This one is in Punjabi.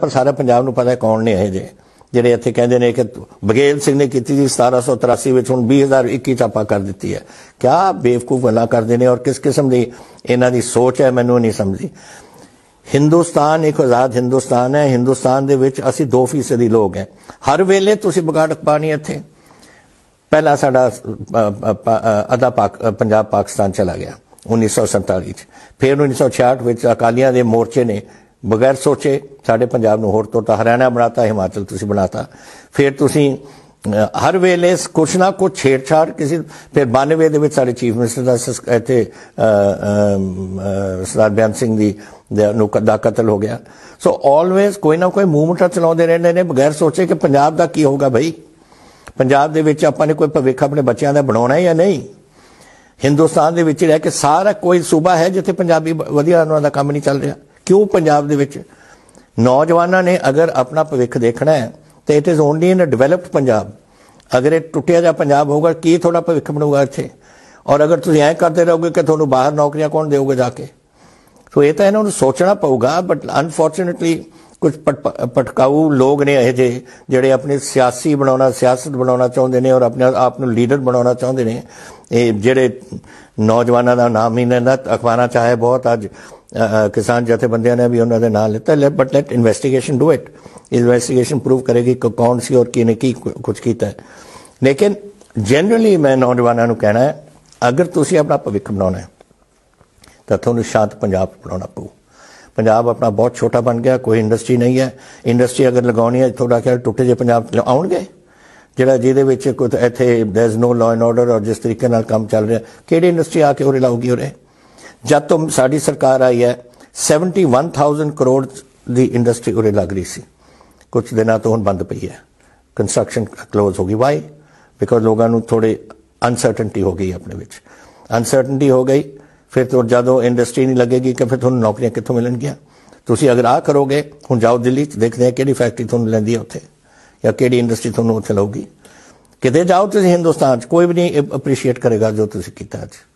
ਪਰ ਸਾਰਾ ਪੰਜਾਬ ਨੂੰ ਪਤਾ ਕੌਣ ਨੇ ਇਹ ਜੇ ਜਿਹੜੇ ਇੱਥੇ ਕਹਿੰਦੇ ਨੇ ਕਿ ਬਗੇਲ ਸਿੰਘ ਨੇ ਕੀਤੀ ਸੀ 1783 ਵਿੱਚ ਹੁਣ 2021 ਚਾਪਾ ਕਰ ਦਿੱਤੀ ਹੈ ਕਿਆ ਬੇਵਕੂਫ ਗੱਲਾਂ ਕਰਦੇ ਨੇ ਔਰ ਕਿਸ ਕਿਸਮ ਦੀ ਇਹਨਾਂ ਦੀ ਸੋਚ ਹੈ ਮੈਨੂੰ ਨਹੀਂ ਸਮਝੀ ਹਿੰਦੁਸਤਾਨ ਇੱਕ ਆਜ਼ਾਦ ਹਿੰਦੁਸਤਾਨ ਹੈ ਹਿੰਦੁਸਤਾਨ ਦੇ ਵਿੱਚ ਅਸੀਂ 2% ਦੀ ਲੋਕ ਹੈ ਹਰ ਵੇਲੇ ਤੁਸੀਂ ਬਗਾੜ ਪਾਣੀ ਇੱਥੇ ਪਹਿਲਾ ਸਾਡਾ ਅਦਾ ਪੰਜਾਬ ਪਾਕਿਸਤਾਨ ਚਲਾ ਗਿਆ 1947 ਵਿੱਚ ਫਿਰ 1966 ਵਿੱਚ ਅਕਾਲੀਆਂ ਦੇ ਮੋਰਚੇ ਨੇ ਬਗੈਰ ਸੋਚੇ ਸਾਡੇ ਪੰਜਾਬ ਨੂੰ ਹੋਰ ਤੋਂ ਹਰਿਆਣਾ ਬਣਾਤਾ ਹਿਮਾਚਲ ਤੁਸੀਂ ਬਣਾਤਾ ਫਿਰ ਤੁਸੀਂ ਹਰ ਵੇਲੇ ਕੁਛ ਨਾ ਕੁਛ ਛੇੜਛਾੜ ਕਿਸੇ ਫਿਰ 92 ਦੇ ਵਿੱਚ ਸਾਡੇ ਚੀਫ ਮਿਨਿਸਟਰ ਦਾ ਇੱਥੇ ਸਰਦਾਰ ਬਿਆਨ ਸਿੰਘ ਦੀ ਦਾ ਕਤਲ ਹੋ ਗਿਆ ਸੋ ਆਲਵੇਸ ਕੋਈ ਨਾ ਕੋਈ ਮੂਵਮੈਂਟ ਚਲਾਉਂਦੇ ਰਹਿੰਦੇ ਨੇ ਬਗੈਰ ਸੋਚੇ ਕਿ ਪੰਜਾਬ ਦਾ ਕੀ ਹੋਊਗਾ ਭਾਈ ਪੰਜਾਬ ਦੇ ਵਿੱਚ ਆਪਾਂ ਨੇ ਕੋਈ ਭਵਿੱਖ ਆਪਣੇ ਬੱਚਿਆਂ ਦਾ ਬਣਾਉਣਾ ਹੈ ਜਾਂ ਨਹੀਂ ਹਿੰਦੁਸਤਾਨ ਦੇ ਵਿੱਚ ਰਹਿ ਕੇ ਸਾਰਾ ਕੋਈ ਸੂਬਾ ਹੈ ਜਿੱਥੇ ਪੰਜਾਬੀ ਵਧੀਆ ਉਹਨਾਂ ਦਾ ਕੰਮ ਨਹੀਂ ਚੱਲ ਰਿਹਾ ਕਿਉਂ ਪੰਜਾਬ ਦੇ ਵਿੱਚ ਨੌਜਵਾਨਾਂ ਨੇ ਅਗਰ ਆਪਣਾ ਭਵਿੱਖ ਦੇਖਣਾ ਹੈ ਤੇ it is only in a developed Punjab ਅਗਰ ਇਹ ਟੁੱਟਿਆ ਜਾ ਪੰਜਾਬ ਹੋਊਗਾ ਕੀ ਤੁਹਾਡਾ ਭਵਿੱਖ ਬਣੂਗਾ ਇੱਥੇ ਔਰ ਅਗਰ ਤੁਸੀਂ ਐਂ ਕਰਦੇ ਰਹੋਗੇ ਕਿ ਤੁਹਾਨੂੰ ਬਾਹਰ ਨੌਕਰੀਆਂ ਕੌਣ ਦੇਊਗਾ ਜਾ ਕੇ ਸੋ ਇਹ ਤਾਂ ਇਹਨਾਂ ਨੂੰ ਸੋਚਣਾ ਪਊਗਾ ਬਟ ਅਨਫੋਰਚੂਨੇਟਲੀ ਕੁਝ ਪਟਕਾਊ ਲੋਕ ਨੇ ਇਹ ਜੇ ਜਿਹੜੇ ਆਪਣੇ ਸਿਆਸੀ ਬਣਾਉਣਾ ਸਿਆਸਤ ਬਣਾਉਣਾ ਚਾਹੁੰਦੇ ਨੇ ਔਰ ਆਪਣੇ ਆਪ ਨੂੰ ਲੀਡਰ ਬਣਾਉਣਾ ਚਾਹੁੰਦੇ ਨੇ ਇਹ ਜਿਹੜੇ ਨੌਜਵਾਨਾਂ ਦਾ ਨਾਮ ਹੀ ਨਾ ਅਖਬਾਰਾਂ ਚਾਹੇ ਬਹੁਤ ਅੱਜ ਕਿਸਾਨ ਜਥੇਬੰਦੀਆਂ ਨੇ ਵੀ ਉਹਨਾਂ ਦੇ ਨਾਂ ਲਿੱਤਾ ਲੈ but let investigation do it investigation prove ਕਰੇਗੀ ਕਿ ਕੌਣ ਸੀ ਔਰ ਕਿਨੇ ਕੀ ਕੁਝ ਕੀਤਾ ਹੈ ਲੇਕਿਨ ਜਨਰਲੀ ਮੈਂ ਨੌਜਵਾਨਾਂ ਨੂੰ ਕਹਿਣਾ ਹੈ ਅਗਰ ਤੁਸੀਂ ਆਪਣਾ ਭਵਿੱਖ ਬਣਾਉਣਾ ਹੈ ਤਾਂ ਤੁਹਾਨੂੰ ਸ਼ਾਂਤ ਪੰਜਾਬ ਬਣਾਉਣਾ ਪਊ ਪੰਜਾਬ ਆਪਣਾ ਬਹੁਤ ਛੋਟਾ ਬਣ ਗਿਆ ਕੋਈ ਇੰਡਸਟਰੀ ਨਹੀਂ ਹੈ ਇੰਡਸਟਰੀ ਅਗਰ ਲਗਾਉਣੀ ਹੈ ਥੋੜਾ ਖਿਆਲ ਟੁੱਟੇ ਜੇ ਪੰਜਾਬ ਆਉਣਗੇ ਜਿਹੜਾ ਜਿਹਦੇ ਵਿੱਚ ਕੋਈ ਇੱਥੇ there is no law and order ਔਰ ਜਿਸ ਤਰੀਕੇ ਨਾਲ ਕੰਮ ਚੱਲ ਰਿਹਾ ਕਿਹੜੀ ਇੰਡਸਟਰੀ ਆ ਕੇ ਉਰੇ ਲਾਉਗੀ ਉਰੇ ਜਦ ਤੋਂ ਸਾਡੀ ਸਰਕਾਰ ਆਈ ਹੈ 71000 ਕਰੋੜ ਦੀ ਇੰਡਸਟਰੀ ਉਰੇ ਲੱਗ ਰਹੀ ਸੀ ਕੁਝ ਦਿਨਾਂ ਤੋਂ ਹੁਣ ਬੰਦ ਪਈ ਹੈ ਕੰਸਟਰਕਸ਼ਨ ਕਲੋਜ਼ ਹੋ ਗਈ ਵਾਈ ਬਿਕੋਜ਼ ਲੋਕਾਂ ਨੂੰ ਥੋੜੇ ਅਨਸਰਟਨਟੀ ਹੋ ਗਈ ਆਪਣੇ ਵਿੱਚ ਅਨਸਰਟਨਟੀ ਹੋ ਗਈ ਫਿਰ ਤੋਂ ਜਦੋਂ ਇੰਡਸਟਰੀ ਨਹੀਂ ਲੱਗੇਗੀ ਕਿ ਫਿਰ ਤੁਹਾਨੂੰ ਨੌਕਰੀਆਂ ਕਿੱਥੋਂ ਮਿਲਣਗੀਆਂ ਤੁਸੀਂ ਅਗਰ ਆ ਕਰੋਗੇ ਹੁਣ ਜਾਓ ਦਿੱਲੀ ਚ ਦੇਖਦੇ ਆ ਕਿਹੜੀ ਫੈਕਟਰੀ ਤੁਹਾਨੂੰ ਲੈਂਦੀ ਹੈ ਉੱਥੇ ਜਾਂ ਕਿਹੜੀ ਇੰਡਸਟਰੀ ਤੁਹਾਨੂੰ ਉੱਥੇ ਲਾਉਗੀ ਕਿਤੇ ਜਾਓ ਤੁਸੀਂ ਹਿੰਦੁਸਤਾਨ ਚ ਕੋਈ ਵੀ ਨਹੀਂ ਅਪਰੀਸ਼ੀਏਟ ਕਰੇਗਾ ਜੋ ਤੁਸੀਂ ਕੀਤਾ ਅੱਜ